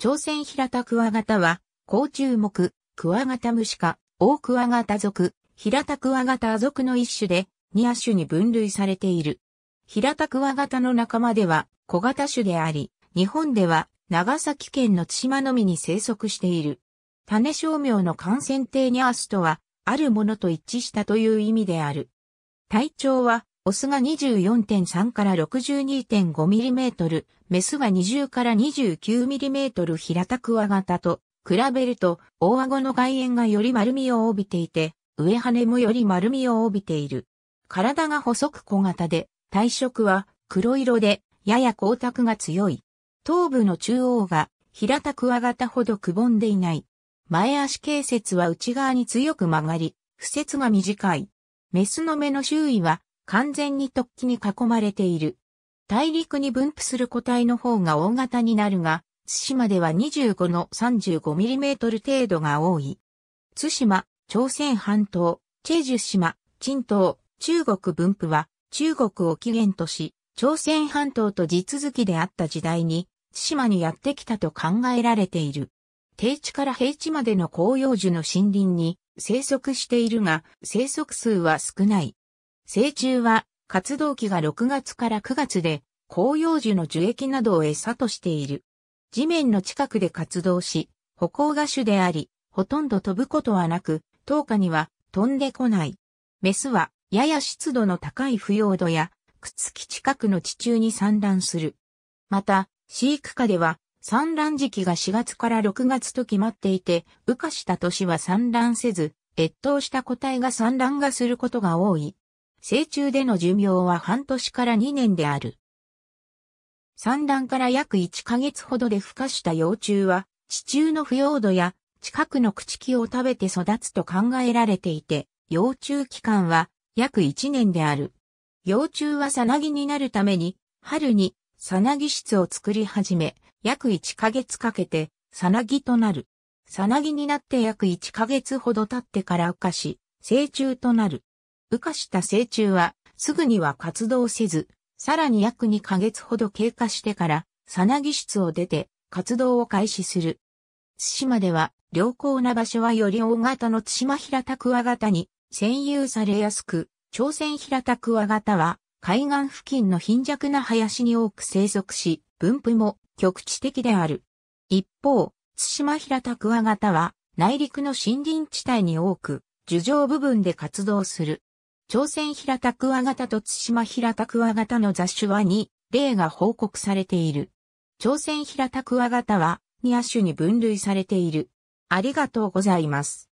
朝鮮平田クワガタは、甲虫目、クワガタムシ科、オクワガタ属、平田クワガタ属の一種で、ニア種に分類されている。平田クワガタの仲間では、小型種であり、日本では、長崎県の対馬のみに生息している。種商名の感染定ニアスとは、あるものと一致したという意味である。体長は、オスが24.3から 62.5mm、メスが20から 29mm 平たくわ型と比べると、大顎の外縁がより丸みを帯びていて、上羽もより丸みを帯びている。体が細く小型で、体色は黒色で、やや光沢が強い。頭部の中央が平たくわ型ほどくぼんでいない。前足形節は内側に強く曲がり、布節が短い。メスの目の周囲は完全に突起に囲まれている。大陸に分布する個体の方が大型になるが、津島では25の 35mm 程度が多い。津島、朝鮮半島、チェジュ島、陳島、中国分布は、中国を起源とし、朝鮮半島と地続きであった時代に、津島にやってきたと考えられている。低地から平地までの広葉樹の森林に生息しているが、生息数は少ない。成虫は活動期が6月から9月で広葉樹の樹液などを餌としている。地面の近くで活動し、歩行が主であり、ほとんど飛ぶことはなく、10日には飛んでこない。メスはやや湿度の高い腐葉土や、くつき近くの地中に産卵する。また、飼育下では産卵時期が4月から6月と決まっていて、羽化した年は産卵せず、越冬した個体が産卵がすることが多い。成虫での寿命は半年から2年である。産卵から約1ヶ月ほどで孵化した幼虫は、地中の腐葉土や近くの朽木を食べて育つと考えられていて、幼虫期間は約1年である。幼虫はさなぎになるために、春にさなぎ室を作り始め、約1ヶ月かけて、さなぎとなる。さなぎになって約1ヶ月ほど経ってから孵化し、成虫となる。羽化した成虫は、すぐには活動せず、さらに約2ヶ月ほど経過してから、サナギ室を出て、活動を開始する。津島では、良好な場所はより大型の津島平タクワガタに、占有されやすく、朝鮮平タクワガタは、海岸付近の貧弱な林に多く生息し、分布も局地的である。一方、津島平田クワガタは、内陸の森林地帯に多く、樹上部分で活動する。朝鮮平田クワガタと津島平田クワガタの雑種は2例が報告されている。朝鮮平田クワガタは2ア種に分類されている。ありがとうございます。